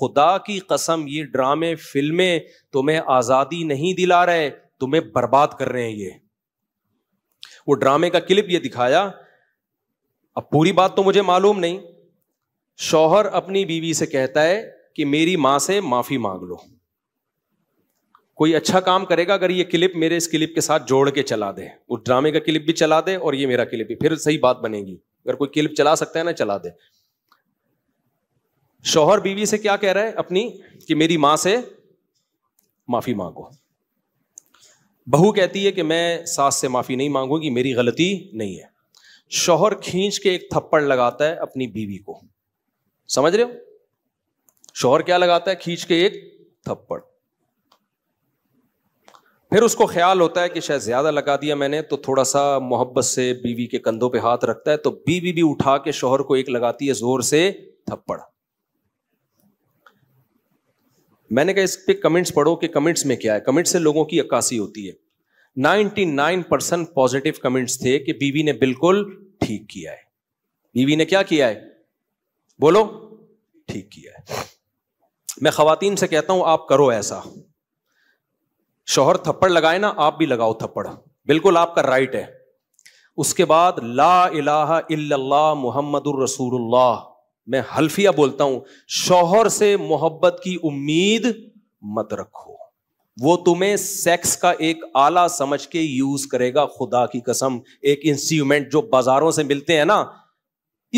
खुदा की कसम ये ड्रामे फिल्में तुम्हें आज़ादी नहीं दिला रहे तुम्हें बर्बाद कर रहे हैं ये वो ड्रामे का क्लिप ये दिखाया अब पूरी बात तो मुझे मालूम नहीं शौहर अपनी बीवी से कहता है कि मेरी मां से माफ़ी मांग लो कोई अच्छा काम करेगा अगर ये क्लिप मेरे इस क्लिप के साथ जोड़ के चला दे उस ड्रामे का क्लिप भी चला दे और ये मेरा क्लिप भी फिर सही बात बनेगी अगर कोई क्लिप चला सकता है ना चला दे शोहर बीवी से क्या कह रहा है अपनी कि मेरी मां से माफी मांगो बहू कहती है कि मैं सास से माफी नहीं मांगूंगी मेरी गलती नहीं है शोहर खींच के एक थप्पड़ लगाता है अपनी बीवी को समझ रहे हो शोहर क्या लगाता है खींच के एक थप्पड़ फिर उसको ख्याल होता है कि शायद ज्यादा लगा दिया मैंने तो थोड़ा सा मोहब्बत से बीवी के कंधों पे हाथ रखता है तो बीवी भी उठा के शोहर को एक लगाती है जोर से थप्पड़ मैंने कहा इस पर कमेंट्स पढ़ो कि कमेंट्स में क्या है कमेंट्स से लोगों की अक्कासी होती है 99 परसेंट पॉजिटिव कमेंट्स थे कि बीवी ने बिल्कुल ठीक किया है बीवी ने क्या किया है बोलो ठीक किया है मैं खातिन से कहता हूं आप करो ऐसा शोहर थप्पड़ लगाए ना आप भी लगाओ थप्पड़ बिल्कुल आपका राइट है उसके बाद ला इलाहा इल्लल्लाह मुहम्मदुर रसूलुल्लाह मैं हल्फिया बोलता हूं शोहर से मोहब्बत की उम्मीद मत रखो वो तुम्हें सेक्स का एक आला समझ के यूज करेगा खुदा की कसम एक इंस्ट्रूमेंट जो बाजारों से मिलते हैं ना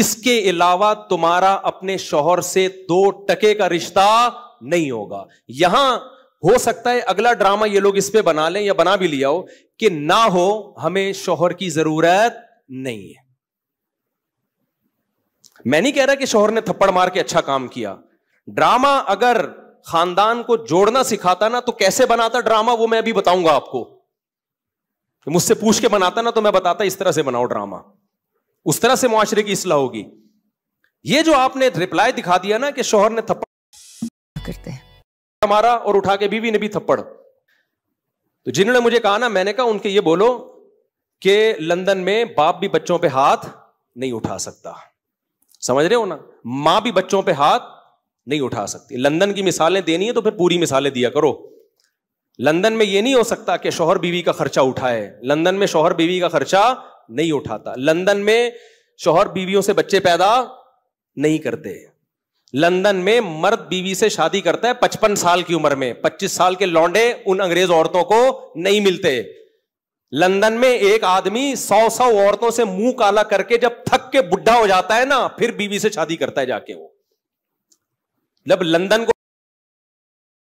इसके अलावा तुम्हारा अपने शोहर से दो टके का रिश्ता नहीं होगा यहां हो सकता है अगला ड्रामा ये लोग इस पर बना लें या बना भी लिया हो कि ना हो हमें शोहर की जरूरत नहीं है मैं नहीं कह रहा कि शोहर ने थप्पड़ मार के अच्छा काम किया ड्रामा अगर खानदान को जोड़ना सिखाता ना तो कैसे बनाता ड्रामा वो मैं अभी बताऊंगा आपको तो मुझसे पूछ के बनाता ना तो मैं बताता इस तरह से बनाओ ड्रामा उस तरह से मुआशरे की इसलाह होगी ये जो आपने रिप्लाई दिखा दिया ना कि शोहर ने थप्पड़ करते मारा और उठा के बीवी ने भी थप्पड़ तो जिन्होंने मुझे कहा ना मैंने कहा उनके ये बोलो कि लंदन में बाप भी बच्चों पर हाथ नहीं उठा सकता समझ रहे हो ना मां भी बच्चों पे हाथ नहीं उठा सकती लंदन की मिसालें देनी है तो फिर पूरी मिसालें दिया करो लंदन में यह नहीं हो सकता कि शोहर बीवी का खर्चा उठाए लंदन में शोहर बीवी का खर्चा नहीं उठाता लंदन में शोहर बीवियों से बच्चे पैदा नहीं करते लंदन में मर्द बीवी से शादी करता है पचपन साल की उम्र में पच्चीस साल के लौंडे उन अंग्रेज औरतों को नहीं मिलते लंदन में एक आदमी सौ सौ औरतों से मुंह काला करके जब थक के बुढ़ा हो जाता है ना फिर बीवी से शादी करता है जाके वो जब लंदन को